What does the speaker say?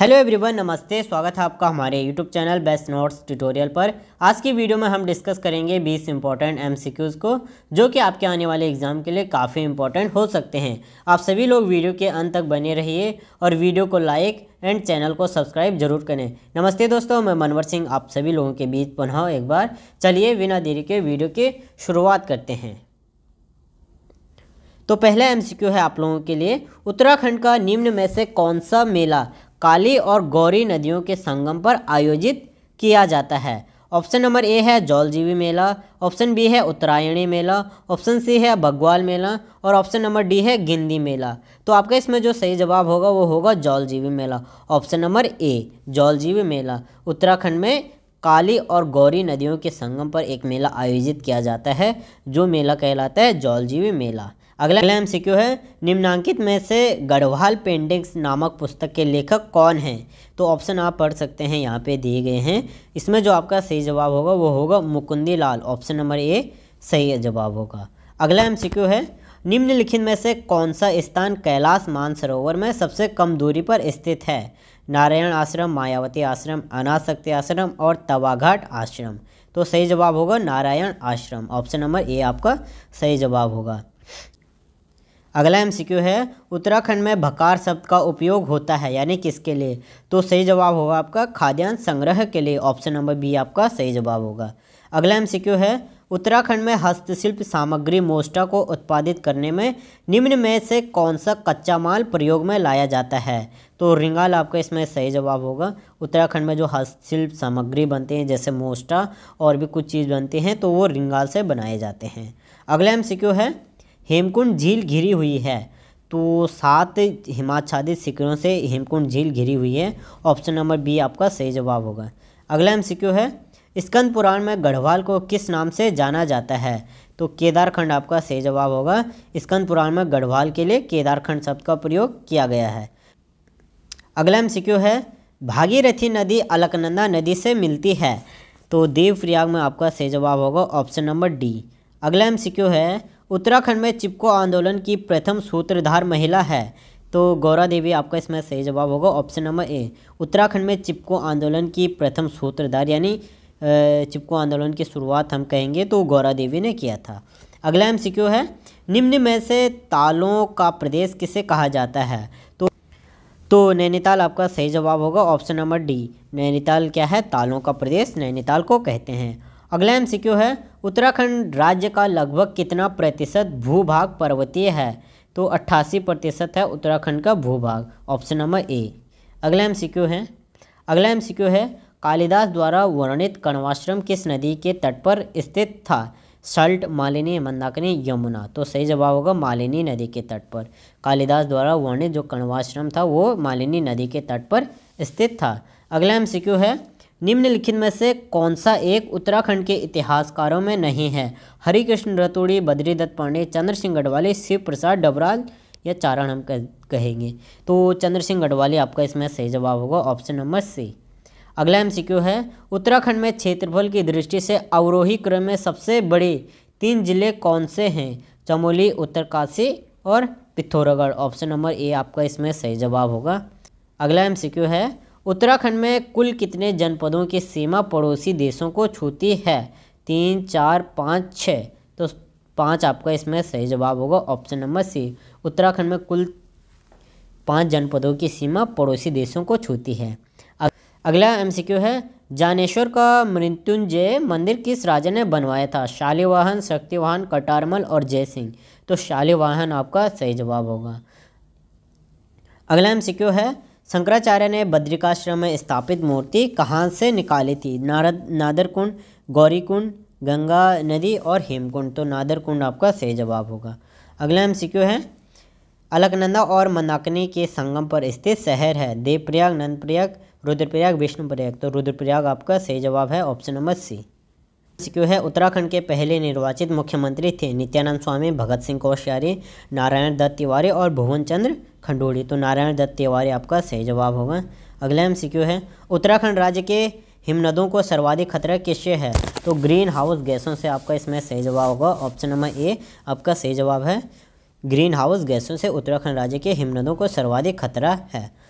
hello everyone नमस्ते स्वागत है आपका हमारे YouTube channel best notes tutorial पर आज की वीडियो में हम डिस्कस करेंगे 20 इंपॉर्टेंट एमसीक्यूज़ को जो कि आपके आने वाले एग्ज़ाम के लिए काफ़ी इंपॉर्टेंट हो सकते हैं आप सभी लोग वीडियो के अंत तक बने रहिए और वीडियो को लाइक एंड चैनल को सब्सक्राइब जरूर करें नमस्ते दोस्तों मैं मनवर सिंह आप सभी लोगों के बीच पुनः एक बार चलिए बिना देरी के वीडियो की शुरुआत करते हैं तो पहला एमसीक्यू है आप लोगों के लिए उत्तराखंड का निम्न में से कौन सा मेला काली और गौरी नदियों के संगम पर आयोजित किया जाता है ऑप्शन नंबर ए है जौलजीवी मेला ऑप्शन बी है उत्तरायणी मेला ऑप्शन सी है भगवाल मेला और ऑप्शन नंबर डी है गिंदी मेला तो आपका इसमें जो सही जवाब होगा वो होगा जौलजीवी मेला ऑप्शन नंबर ए जौलजीवी मेला उत्तराखंड में काली और गौरी नदियों के संगम पर एक मेला आयोजित किया जाता है जो मेला कहलाता है जौलजीवी मेला अगला अगला एमसीक्यू है निम्नांकित में से गढ़वाल पेंटिंग्स नामक पुस्तक के लेखक कौन हैं तो ऑप्शन आप पढ़ सकते हैं यहाँ पे दिए गए हैं इसमें जो आपका सही जवाब होगा वो होगा Mukundi Lal option number A सही जवाब होगा अगला एमसीक्यू है निम्नलिखित में से कौन सा स्थान कैलाश मानसरोवर में सबसे कम दूरी पर स्थित है नारायण आश्रम मायावती आश्रम अनाशक्ति आश्रम और तवाघाट आश्रम तो सही जवाब होगा नारायण आश्रम ऑप्शन नंबर ए आपका सही जवाब होगा अगला एम है उत्तराखंड में भकार शब्द का उपयोग होता है यानी किसके लिए तो सही जवाब होगा आपका खाद्यान्न संग्रह के लिए ऑप्शन नंबर बी आपका सही जवाब होगा अगला एम है उत्तराखंड में हस्तशिल्प सामग्री मोस्टा को उत्पादित करने में निम्न में से कौन सा कच्चा माल प्रयोग में लाया जाता है तो रिंगाल आपका इसमें सही जवाब होगा उत्तराखंड में जो हस्तशिल्प सामग्री बनते हैं जैसे मोस्टा और भी कुछ चीज़ बनते हैं तो वो रिंगाल से बनाए जाते हैं अगला एम है हेमकुंड झील घिरी हुई है तो सात हिमाच्छादित शिखरों से हेमकुंड झील घिरी हुई है ऑप्शन नंबर बी आपका सही जवाब होगा अगला एम है स्कंद पुराण में गढ़वाल को किस नाम से जाना जाता है तो केदारखंड आपका सही जवाब होगा स्कंद पुराण में गढ़वाल के लिए केदारखंड शब्द का प्रयोग किया गया है अगला एम है भागीरथी नदी अलकनंदा नदी से मिलती है तो देवप्रयाग में आपका सही जवाब होगा ऑप्शन नंबर डी अगला एम है उत्तराखंड में चिपको आंदोलन की प्रथम सूत्रधार महिला है तो गौरा देवी आपका इसमें सही जवाब होगा ऑप्शन नंबर ए उत्तराखंड में चिपको आंदोलन की प्रथम सूत्रधार यानी चिपको आंदोलन की शुरुआत हम कहेंगे तो गौरा देवी ने किया था अगला एम है निम्न में से तालों का प्रदेश किसे कहा जाता है तो तो नैनीताल आपका सही जवाब होगा ऑप्शन नंबर डी नैनीताल क्या है तालों का प्रदेश नैनीताल को कहते हैं अगला एम है उत्तराखंड राज्य का लगभग कितना प्रतिशत भूभाग पर्वतीय है तो अट्ठासी प्रतिशत है उत्तराखंड का भूभाग ऑप्शन नंबर ए अगला एम है अगला एम है कालिदास द्वारा वर्णित कणवाश्रम किस नदी के तट पर स्थित था सल्ट मालिनी मंदाकिनी यमुना तो सही जवाब होगा मालिनी नदी के तट पर कालिदास द्वारा वर्णित जो कणवाश्रम था वो मालिनी नदी के तट पर स्थित था अगला एम है निम्नलिखित में से कौन सा एक उत्तराखंड के इतिहासकारों में नहीं है हरिकृष्ण रतूड़ी बद्रीदत्त पांडे चंद्र सिंह गढ़वाली शिव प्रसाद डबराल या चारण हम कहेंगे तो चंद्र सिंह गढ़वाली आपका इसमें सही जवाब होगा ऑप्शन नंबर सी अगला एम है उत्तराखंड में क्षेत्रफल की दृष्टि से अवरोही क्रम में सबसे बड़े तीन जिले कौन से हैं चमोली उत्तरकाशी और पिथौरागढ़ ऑप्शन नंबर ए आपका इसमें सही जवाब होगा अगला एम है उत्तराखंड में कुल कितने जनपदों की सीमा पड़ोसी देशों को छूती है तीन चार पाँच छः तो पाँच आपका इसमें सही जवाब होगा ऑप्शन नंबर सी उत्तराखंड में कुल पाँच जनपदों की सीमा पड़ोसी देशों को छूती है अगला एमसीक्यू है जानेश्वर का मृत्युंजय मंदिर किस राजा ने बनवाया था शालिवाहन शक्तिवाहन कटारमल और जय सिंह तो शालिवाहन आपका सही जवाब होगा अगला एमसीक्यू है शंकराचार्य ने बद्रिकाश्रम में स्थापित मूर्ति कहाँ से निकाली थी नारद नादरकुंड गौरीकुंड गंगा नदी और हेमकुंड तो नादरकुंड आपका सही जवाब होगा अगला एम सी है अलकनंदा और मंदाकिनी के संगम पर स्थित शहर है देवप्रयाग नंदप्रयाग रुद्रप्रयाग विष्णुप्रयाग तो रुद्रप्रयाग आपका सही जवाब है ऑप्शन नंबर सी क्यों है उत्तराखंड के पहले निर्वाचित मुख्यमंत्री थे नित्यानंद स्वामी भगत सिंह कोश्यारी नारायण दत्त तिवारी और भुवन चंद्र खंडोड़ी तो नारायण दत्त तिवारी आपका सही जवाब होगा अगला एम है उत्तराखंड राज्य के हिमनदों को सर्वाधिक खतरा किससे है तो ग्रीन हाउस गैसों से आपका इसमें सही जवाब होगा ऑप्शन नंबर ए आपका सही जवाब है ग्रीन हाउस गैसों से उत्तराखंड राज्य के हिमनदों को सर्वाधिक खतरा है